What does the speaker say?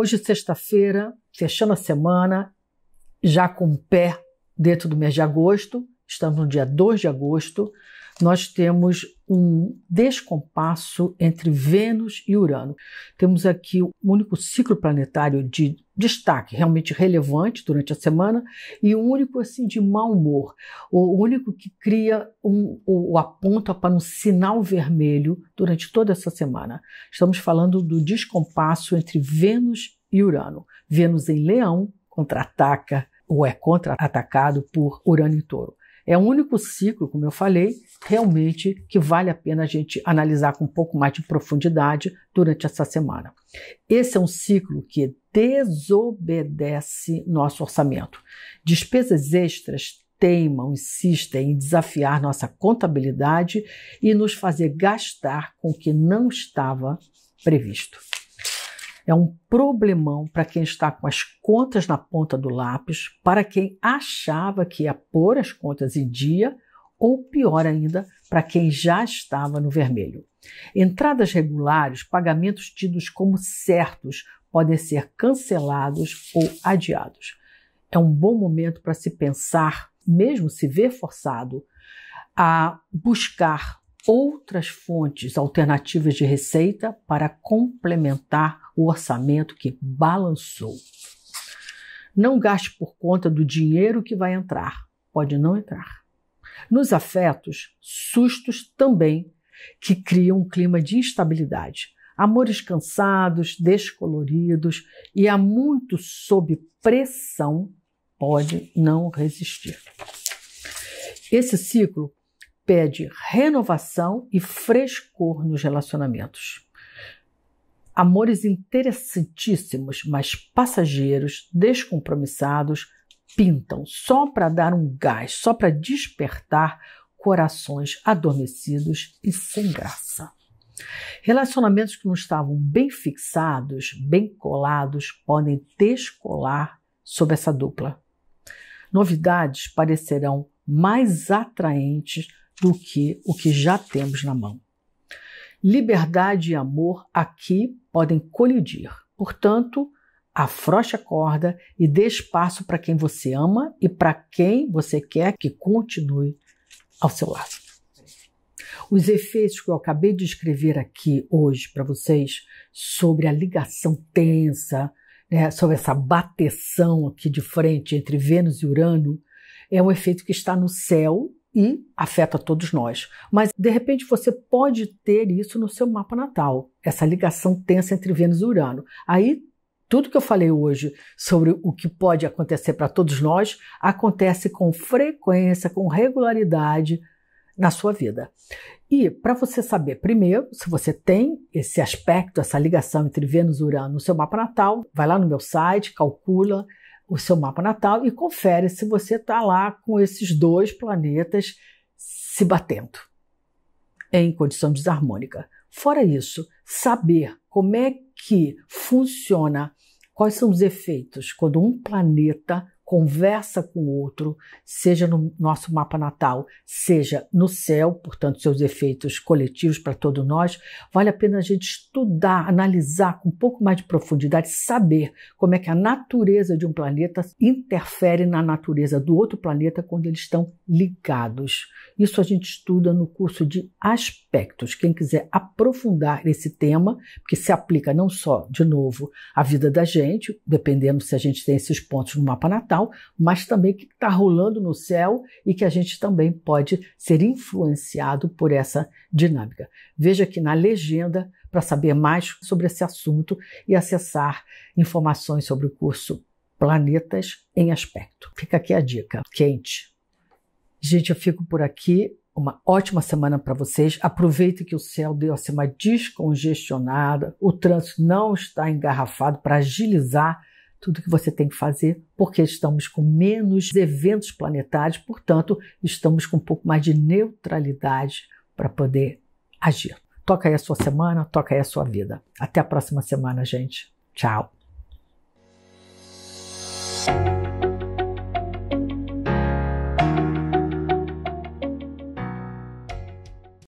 Hoje, sexta-feira, fechando a semana, já com o pé dentro do mês de agosto, estamos no dia 2 de agosto, nós temos um descompasso entre Vênus e Urano. Temos aqui o único ciclo planetário de destaque realmente relevante durante a semana e o único assim de mau humor, o único que cria um, aponta para um sinal vermelho durante toda essa semana. Estamos falando do descompasso entre Vênus e Urano. Vênus em Leão contra-ataca ou é contra-atacado por Urano em Touro. É o único ciclo, como eu falei, realmente que vale a pena a gente analisar com um pouco mais de profundidade durante essa semana. Esse é um ciclo que desobedece nosso orçamento. Despesas extras teimam, insistem em desafiar nossa contabilidade e nos fazer gastar com o que não estava previsto é um problemão para quem está com as contas na ponta do lápis, para quem achava que ia pôr as contas em dia, ou pior ainda, para quem já estava no vermelho. Entradas regulares, pagamentos tidos como certos, podem ser cancelados ou adiados. É um bom momento para se pensar, mesmo se ver forçado, a buscar outras fontes alternativas de receita para complementar o orçamento que balançou. Não gaste por conta do dinheiro que vai entrar, pode não entrar. Nos afetos, sustos também que criam um clima de instabilidade. Amores cansados, descoloridos e há muito sob pressão pode não resistir. Esse ciclo pede renovação e frescor nos relacionamentos. Amores interessantíssimos, mas passageiros, descompromissados, pintam só para dar um gás, só para despertar corações adormecidos e sem graça. Relacionamentos que não estavam bem fixados, bem colados, podem descolar sob essa dupla. Novidades parecerão mais atraentes do que o que já temos na mão. Liberdade e amor aqui podem colidir. Portanto, afrouxe a corda e dê espaço para quem você ama e para quem você quer que continue ao seu lado. Os efeitos que eu acabei de escrever aqui hoje para vocês sobre a ligação tensa, né, sobre essa bateção aqui de frente entre Vênus e Urano, é um efeito que está no céu e afeta todos nós. Mas de repente você pode ter isso no seu mapa natal, essa ligação tensa entre Vênus e Urano. Aí tudo que eu falei hoje sobre o que pode acontecer para todos nós acontece com frequência, com regularidade na sua vida. E para você saber, primeiro, se você tem esse aspecto, essa ligação entre Vênus e Urano no seu mapa natal, vai lá no meu site, calcula o seu mapa natal e confere se você está lá com esses dois planetas se batendo em condição desarmônica. Fora isso, saber como é que funciona, quais são os efeitos quando um planeta conversa com o outro, seja no nosso mapa natal, seja no céu, portanto, seus efeitos coletivos para todos nós, vale a pena a gente estudar, analisar com um pouco mais de profundidade, saber como é que a natureza de um planeta interfere na natureza do outro planeta quando eles estão ligados. Isso a gente estuda no curso de aspectos. Quem quiser aprofundar esse tema, que se aplica não só, de novo, à vida da gente, dependendo se a gente tem esses pontos no mapa natal, mas também que está rolando no céu e que a gente também pode ser influenciado por essa dinâmica. Veja aqui na legenda para saber mais sobre esse assunto e acessar informações sobre o curso Planetas em Aspecto. Fica aqui a dica, quente. Gente, eu fico por aqui. Uma ótima semana para vocês. Aproveita que o céu deu assim uma descongestionada, o trânsito não está engarrafado para agilizar tudo que você tem que fazer, porque estamos com menos eventos planetários, portanto, estamos com um pouco mais de neutralidade para poder agir. Toca aí a sua semana, toca aí a sua vida. Até a próxima semana, gente. Tchau.